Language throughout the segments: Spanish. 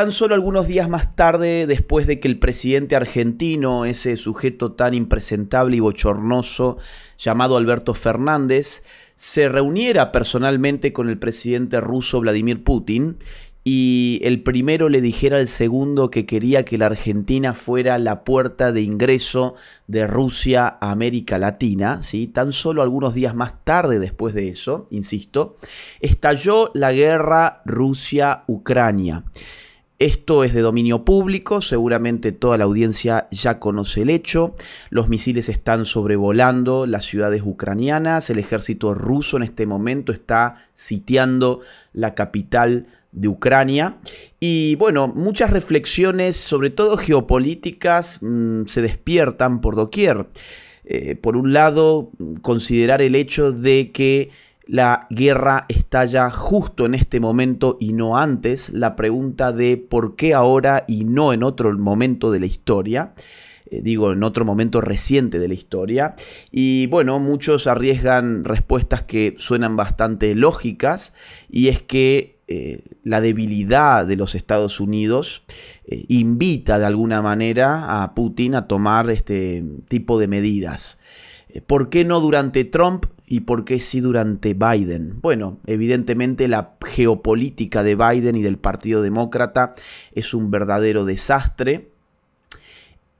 Tan solo algunos días más tarde, después de que el presidente argentino, ese sujeto tan impresentable y bochornoso llamado Alberto Fernández, se reuniera personalmente con el presidente ruso Vladimir Putin y el primero le dijera al segundo que quería que la Argentina fuera la puerta de ingreso de Rusia a América Latina, ¿sí? tan solo algunos días más tarde después de eso, insisto, estalló la guerra Rusia-Ucrania. Esto es de dominio público, seguramente toda la audiencia ya conoce el hecho. Los misiles están sobrevolando las ciudades ucranianas, el ejército ruso en este momento está sitiando la capital de Ucrania. Y bueno, muchas reflexiones, sobre todo geopolíticas, mm, se despiertan por doquier. Eh, por un lado, considerar el hecho de que la guerra estalla justo en este momento y no antes, la pregunta de por qué ahora y no en otro momento de la historia eh, digo, en otro momento reciente de la historia. Y bueno, muchos arriesgan respuestas que suenan bastante lógicas, y es que eh, la debilidad de los Estados Unidos eh, invita de alguna manera a Putin a tomar este tipo de medidas. ¿Por qué no durante Trump ¿Y por qué si durante Biden? Bueno, evidentemente la geopolítica de Biden y del Partido Demócrata es un verdadero desastre.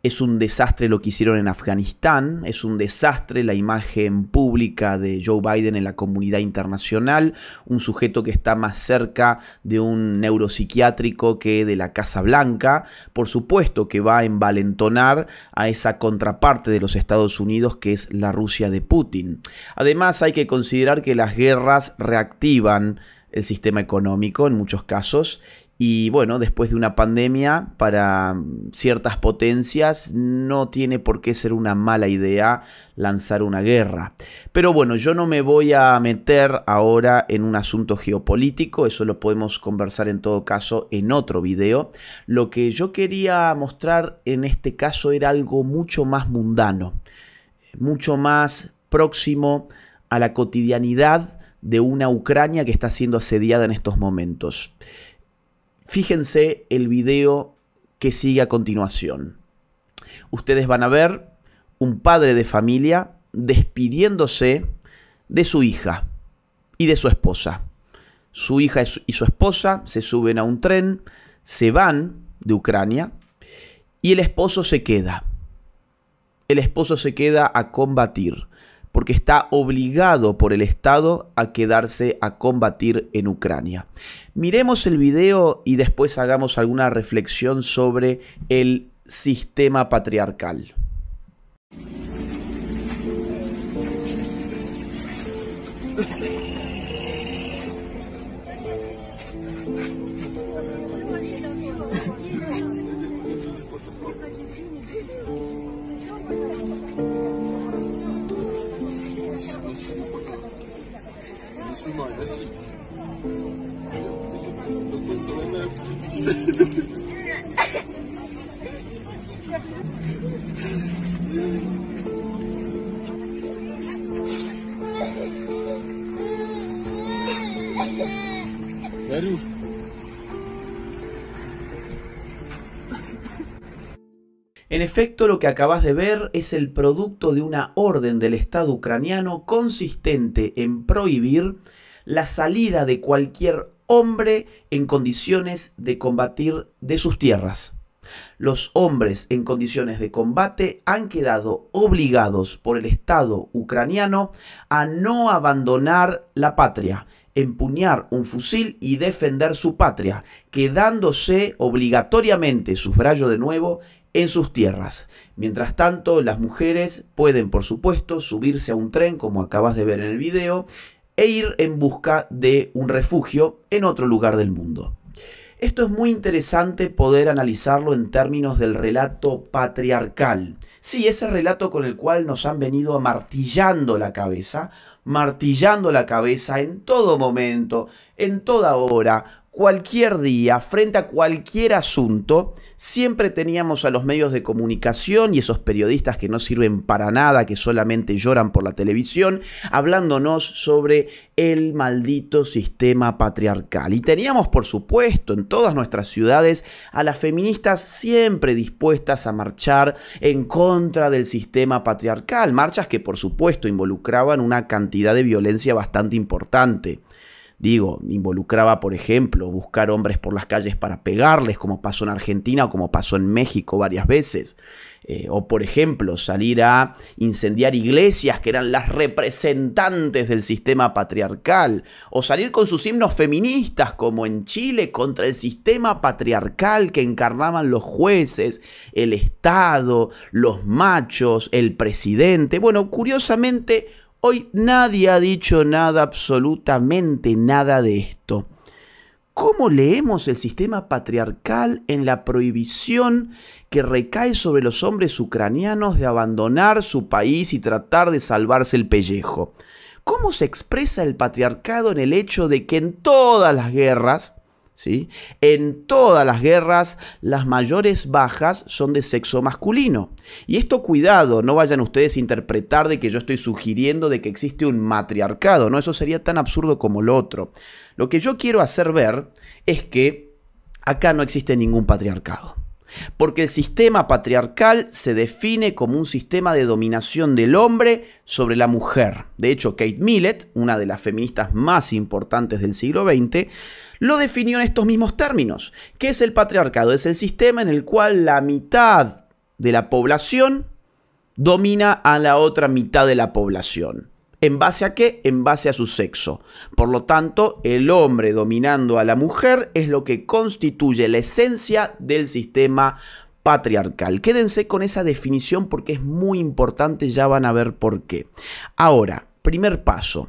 Es un desastre lo que hicieron en Afganistán, es un desastre la imagen pública de Joe Biden en la comunidad internacional, un sujeto que está más cerca de un neuropsiquiátrico que de la Casa Blanca, por supuesto que va a envalentonar a esa contraparte de los Estados Unidos que es la Rusia de Putin. Además hay que considerar que las guerras reactivan el sistema económico en muchos casos y bueno, después de una pandemia, para ciertas potencias no tiene por qué ser una mala idea lanzar una guerra. Pero bueno, yo no me voy a meter ahora en un asunto geopolítico, eso lo podemos conversar en todo caso en otro video. Lo que yo quería mostrar en este caso era algo mucho más mundano, mucho más próximo a la cotidianidad de una Ucrania que está siendo asediada en estos momentos. Fíjense el video que sigue a continuación. Ustedes van a ver un padre de familia despidiéndose de su hija y de su esposa. Su hija y su esposa se suben a un tren, se van de Ucrania y el esposo se queda. El esposo se queda a combatir porque está obligado por el Estado a quedarse a combatir en Ucrania. Miremos el video y después hagamos alguna reflexión sobre el sistema patriarcal. En efecto, lo que acabas de ver es el producto de una orden del Estado ucraniano consistente en prohibir la salida de cualquier hombre en condiciones de combatir de sus tierras. Los hombres en condiciones de combate han quedado obligados por el Estado ucraniano a no abandonar la patria, empuñar un fusil y defender su patria, quedándose obligatoriamente, rayos de nuevo, en sus tierras. Mientras tanto, las mujeres pueden, por supuesto, subirse a un tren, como acabas de ver en el video, e ir en busca de un refugio en otro lugar del mundo. Esto es muy interesante poder analizarlo en términos del relato patriarcal, Sí, ese relato con el cual nos han venido martillando la cabeza, martillando la cabeza en todo momento, en toda hora, cualquier día, frente a cualquier asunto, siempre teníamos a los medios de comunicación y esos periodistas que no sirven para nada, que solamente lloran por la televisión, hablándonos sobre el maldito sistema patriarcal. Y teníamos, por supuesto, en todas nuestras ciudades a las feministas siempre dispuestas a marchar en contra del sistema patriarcal, marchas que, por supuesto, involucraban una cantidad de violencia bastante importante. Digo, involucraba, por ejemplo, buscar hombres por las calles para pegarles, como pasó en Argentina o como pasó en México varias veces. Eh, o, por ejemplo, salir a incendiar iglesias que eran las representantes del sistema patriarcal. O salir con sus himnos feministas, como en Chile, contra el sistema patriarcal que encarnaban los jueces, el Estado, los machos, el presidente. Bueno, curiosamente Hoy nadie ha dicho nada, absolutamente nada de esto. ¿Cómo leemos el sistema patriarcal en la prohibición que recae sobre los hombres ucranianos de abandonar su país y tratar de salvarse el pellejo? ¿Cómo se expresa el patriarcado en el hecho de que en todas las guerras, en todas las guerras, las mayores bajas son de sexo masculino. Y esto cuidado, no vayan ustedes a interpretar de que yo estoy sugiriendo de que existe un matriarcado, ¿no? Eso sería tan absurdo como lo otro. Lo que yo quiero hacer ver es que acá no existe ningún patriarcado. Porque el sistema patriarcal se define como un sistema de dominación del hombre sobre la mujer. De hecho, Kate Millett, una de las feministas más importantes del siglo XX, lo definió en estos mismos términos. ¿Qué es el patriarcado? Es el sistema en el cual la mitad de la población domina a la otra mitad de la población. ¿En base a qué? En base a su sexo. Por lo tanto, el hombre dominando a la mujer es lo que constituye la esencia del sistema patriarcal. Quédense con esa definición porque es muy importante, ya van a ver por qué. Ahora, primer paso.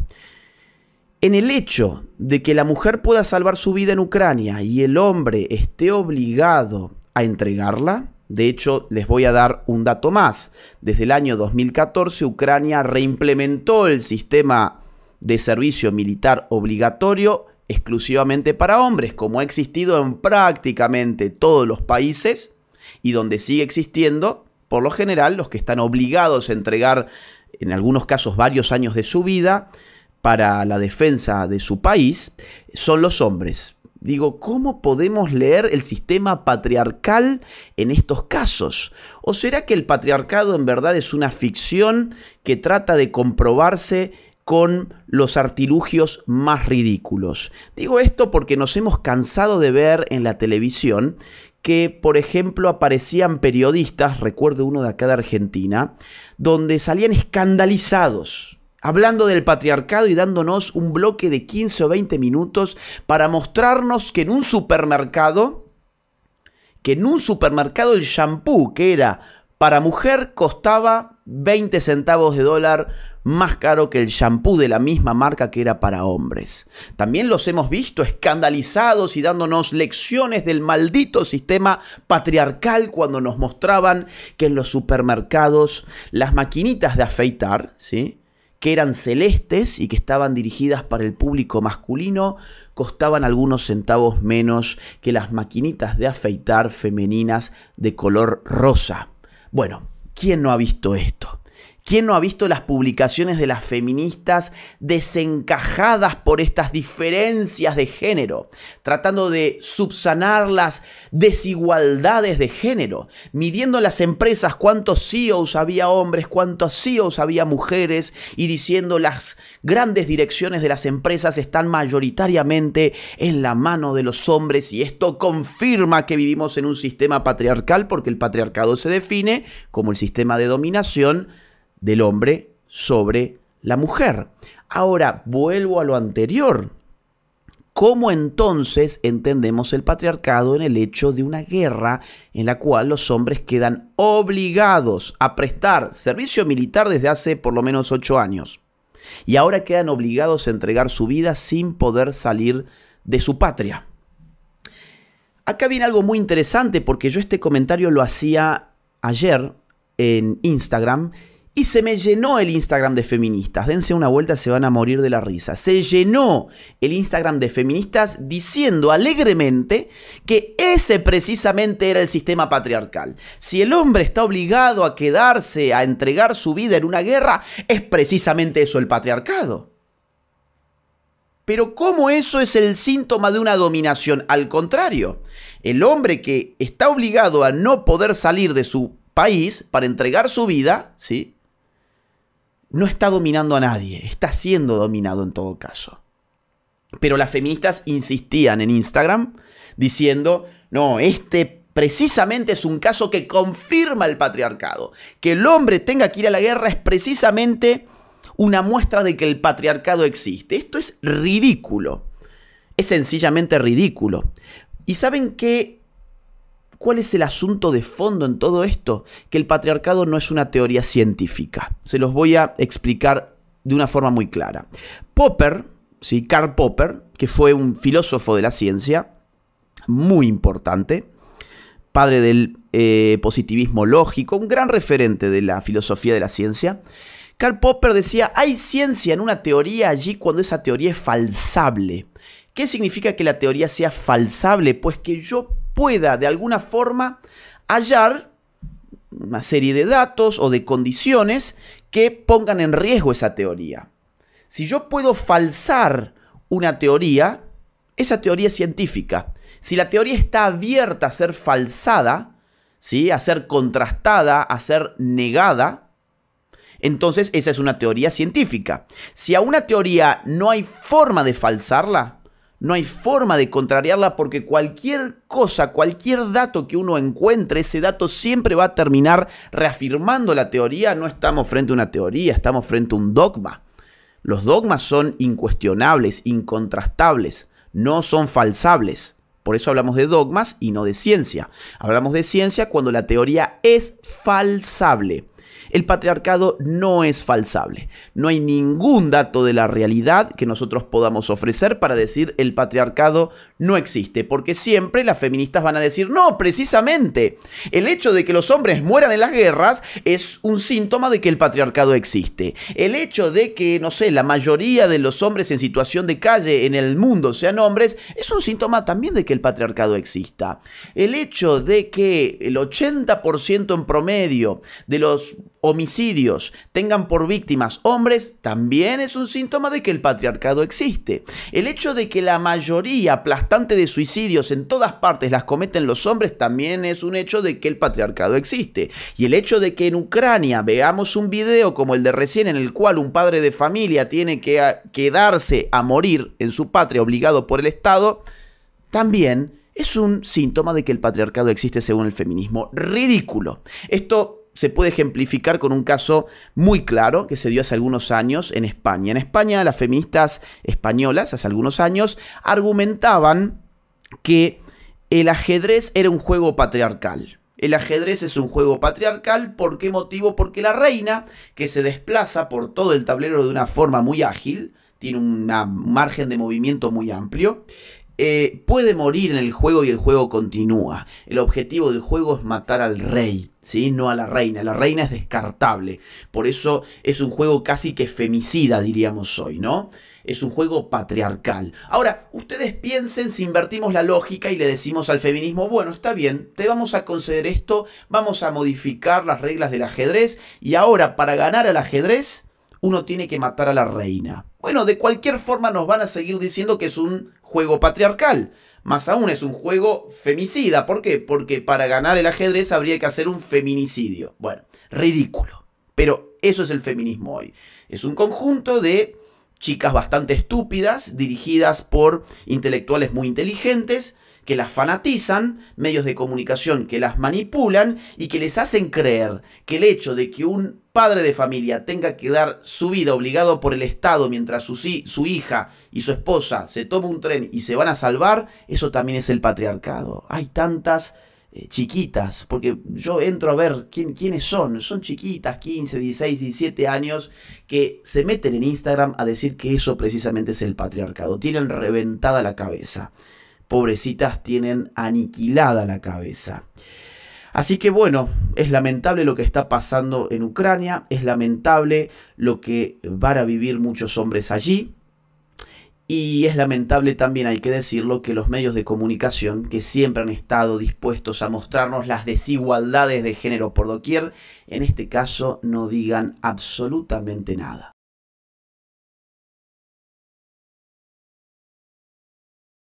En el hecho de que la mujer pueda salvar su vida en Ucrania y el hombre esté obligado a entregarla, de hecho, les voy a dar un dato más. Desde el año 2014, Ucrania reimplementó el sistema de servicio militar obligatorio exclusivamente para hombres, como ha existido en prácticamente todos los países y donde sigue existiendo, por lo general, los que están obligados a entregar, en algunos casos, varios años de su vida, para la defensa de su país son los hombres. Digo, ¿cómo podemos leer el sistema patriarcal en estos casos? ¿O será que el patriarcado en verdad es una ficción que trata de comprobarse con los artilugios más ridículos? Digo esto porque nos hemos cansado de ver en la televisión que, por ejemplo, aparecían periodistas, recuerdo uno de acá de Argentina, donde salían escandalizados hablando del patriarcado y dándonos un bloque de 15 o 20 minutos para mostrarnos que en un supermercado, que en un supermercado el shampoo que era para mujer costaba 20 centavos de dólar más caro que el shampoo de la misma marca que era para hombres. También los hemos visto escandalizados y dándonos lecciones del maldito sistema patriarcal cuando nos mostraban que en los supermercados las maquinitas de afeitar, ¿sí? que eran celestes y que estaban dirigidas para el público masculino costaban algunos centavos menos que las maquinitas de afeitar femeninas de color rosa. Bueno, ¿quién no ha visto esto? ¿Quién no ha visto las publicaciones de las feministas desencajadas por estas diferencias de género, tratando de subsanar las desigualdades de género, midiendo las empresas cuántos CEOs había hombres, cuántos CEOs había mujeres y diciendo las grandes direcciones de las empresas están mayoritariamente en la mano de los hombres y esto confirma que vivimos en un sistema patriarcal porque el patriarcado se define como el sistema de dominación del hombre sobre la mujer. Ahora, vuelvo a lo anterior. ¿Cómo entonces entendemos el patriarcado en el hecho de una guerra en la cual los hombres quedan obligados a prestar servicio militar desde hace por lo menos ocho años? Y ahora quedan obligados a entregar su vida sin poder salir de su patria. Acá viene algo muy interesante porque yo este comentario lo hacía ayer en Instagram y se me llenó el Instagram de feministas. Dense una vuelta, se van a morir de la risa. Se llenó el Instagram de feministas diciendo alegremente que ese precisamente era el sistema patriarcal. Si el hombre está obligado a quedarse, a entregar su vida en una guerra, es precisamente eso el patriarcado. Pero ¿cómo eso es el síntoma de una dominación? Al contrario, el hombre que está obligado a no poder salir de su país para entregar su vida, ¿sí? no está dominando a nadie, está siendo dominado en todo caso. Pero las feministas insistían en Instagram diciendo, no, este precisamente es un caso que confirma el patriarcado. Que el hombre tenga que ir a la guerra es precisamente una muestra de que el patriarcado existe. Esto es ridículo. Es sencillamente ridículo. Y saben que ¿Cuál es el asunto de fondo en todo esto? Que el patriarcado no es una teoría científica. Se los voy a explicar de una forma muy clara. Popper, ¿sí? Karl Popper, que fue un filósofo de la ciencia, muy importante, padre del eh, positivismo lógico, un gran referente de la filosofía de la ciencia, Karl Popper decía, hay ciencia en una teoría allí cuando esa teoría es falsable. ¿Qué significa que la teoría sea falsable? Pues que yo pueda de alguna forma hallar una serie de datos o de condiciones que pongan en riesgo esa teoría. Si yo puedo falsar una teoría, esa teoría es científica. Si la teoría está abierta a ser falsada, ¿sí? a ser contrastada, a ser negada, entonces esa es una teoría científica. Si a una teoría no hay forma de falsarla, no hay forma de contrariarla porque cualquier cosa, cualquier dato que uno encuentre, ese dato siempre va a terminar reafirmando la teoría. No estamos frente a una teoría, estamos frente a un dogma. Los dogmas son incuestionables, incontrastables, no son falsables. Por eso hablamos de dogmas y no de ciencia. Hablamos de ciencia cuando la teoría es falsable el patriarcado no es falsable. No hay ningún dato de la realidad que nosotros podamos ofrecer para decir el patriarcado no existe, porque siempre las feministas van a decir, no, precisamente, el hecho de que los hombres mueran en las guerras es un síntoma de que el patriarcado existe. El hecho de que, no sé, la mayoría de los hombres en situación de calle en el mundo sean hombres, es un síntoma también de que el patriarcado exista. El hecho de que el 80% en promedio de los homicidios tengan por víctimas hombres, también es un síntoma de que el patriarcado existe. El hecho de que la mayoría de suicidios en todas partes las cometen los hombres, también es un hecho de que el patriarcado existe. Y el hecho de que en Ucrania veamos un video como el de recién en el cual un padre de familia tiene que quedarse a morir en su patria obligado por el Estado, también es un síntoma de que el patriarcado existe según el feminismo. Ridículo. Esto se puede ejemplificar con un caso muy claro que se dio hace algunos años en España. En España, las feministas españolas, hace algunos años, argumentaban que el ajedrez era un juego patriarcal. El ajedrez es un juego patriarcal, ¿por qué motivo? Porque la reina, que se desplaza por todo el tablero de una forma muy ágil, tiene un margen de movimiento muy amplio, eh, puede morir en el juego y el juego continúa. El objetivo del juego es matar al rey, ¿sí? no a la reina. La reina es descartable. Por eso es un juego casi que femicida, diríamos hoy, ¿no? Es un juego patriarcal. Ahora, ustedes piensen si invertimos la lógica y le decimos al feminismo, bueno, está bien, te vamos a conceder esto, vamos a modificar las reglas del ajedrez y ahora para ganar al ajedrez uno tiene que matar a la reina. Bueno, de cualquier forma nos van a seguir diciendo que es un juego patriarcal. Más aún es un juego femicida. ¿Por qué? Porque para ganar el ajedrez habría que hacer un feminicidio. Bueno, ridículo. Pero eso es el feminismo hoy. Es un conjunto de chicas bastante estúpidas, dirigidas por intelectuales muy inteligentes, que las fanatizan, medios de comunicación que las manipulan y que les hacen creer que el hecho de que un padre de familia tenga que dar su vida obligado por el Estado mientras su, su, hija y su esposa se toma un tren y se van a salvar, eso también es el patriarcado. Hay tantas eh, chiquitas, porque yo entro a ver quién, quiénes son. Son chiquitas, 15, 16, 17 años, que se meten en Instagram a decir que eso precisamente es el patriarcado. Tienen reventada la cabeza. Pobrecitas tienen aniquilada la cabeza. Así que bueno, es lamentable lo que está pasando en Ucrania, es lamentable lo que van a vivir muchos hombres allí. Y es lamentable también, hay que decirlo, que los medios de comunicación, que siempre han estado dispuestos a mostrarnos las desigualdades de género por doquier, en este caso no digan absolutamente nada.